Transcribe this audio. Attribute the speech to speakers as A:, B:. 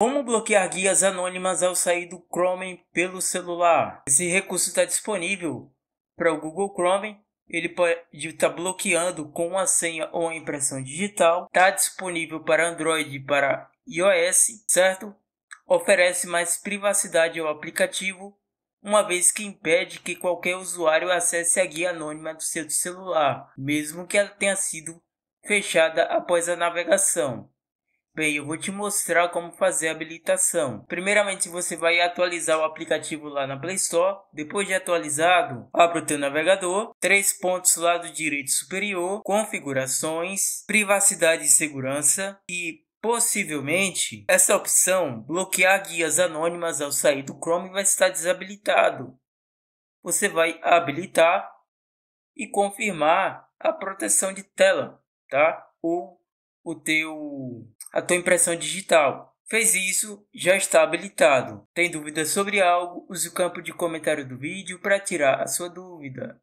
A: Como bloquear guias anônimas ao sair do Chrome pelo celular? Esse recurso está disponível para o Google Chrome. Ele pode estar tá bloqueando com a senha ou a impressão digital. Está disponível para Android e para iOS, certo? Oferece mais privacidade ao aplicativo, uma vez que impede que qualquer usuário acesse a guia anônima do seu celular, mesmo que ela tenha sido fechada após a navegação. Bem, eu vou te mostrar como fazer a habilitação. Primeiramente, você vai atualizar o aplicativo lá na Play Store. Depois de atualizado, abre o teu navegador, três pontos lado direito superior, configurações, privacidade e segurança e Possivelmente, essa opção bloquear guias anônimas ao sair do Chrome vai estar desabilitado. Você vai habilitar e confirmar a proteção de tela, tá? Ou o teu a tua impressão digital. Fez isso, já está habilitado. Tem dúvida sobre algo? Use o campo de comentário do vídeo para tirar a sua dúvida.